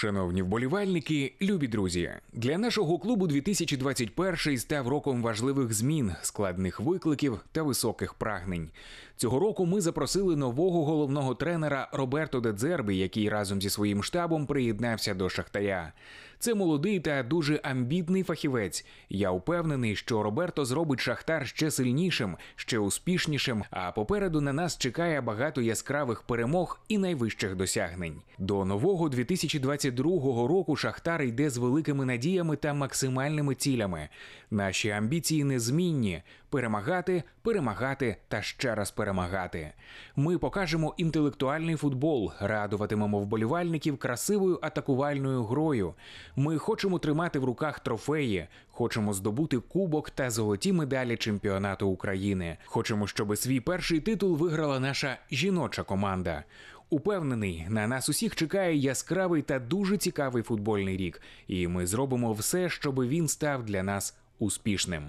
Шановні вболівальники, любі друзі, для нашого клубу 2021 став роком важливих змін, складних викликів та високих прагнень. Цього року ми запросили нового головного тренера Роберто Дедзербі, який разом зі своїм штабом приєднався до Шахтаря. Це молодий та дуже амбітний фахівець. Я впевнений, що Роберто зробить Шахтар ще сильнішим, ще успішнішим. А попереду на нас чекає багато яскравих перемог і найвищих досягнень. До нового 2021 2022 року Шахтар йде з великими надіями та максимальними цілями. Наші амбіції незмінні перемагати, перемагати та ще раз перемагати. Ми покажемо інтелектуальний футбол, радуватимемо вболівальників красивою атакувальною грою. Ми хочемо тримати в руках трофеї, хочемо здобути кубок та золоті медалі чемпіонату України. Хочемо, щоб свій перший титул виграла наша жіноча команда. Упевнений, на нас усіх чекає яскравий та дуже цікавий футбольний рік, і ми зробимо все, щоб він став для нас успішним.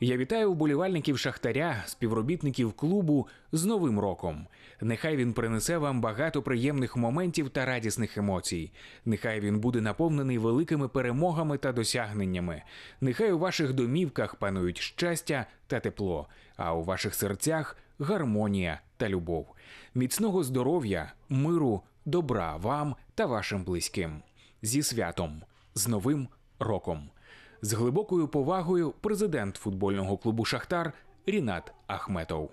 Я вітаю вболівальників Шахтаря, співробітників клубу з Новим роком. Нехай він принесе вам багато приємних моментів та радісних емоцій. Нехай він буде наповнений великими перемогами та досягненнями. Нехай у ваших домівках панують щастя та тепло, а у ваших серцях гармонія та любов, міцного здоров'я, миру, добра вам та вашим близьким. Зі святом, з новим роком, з глибокою повагою, президент футбольного клубу Шахтар Рінат Ахметов.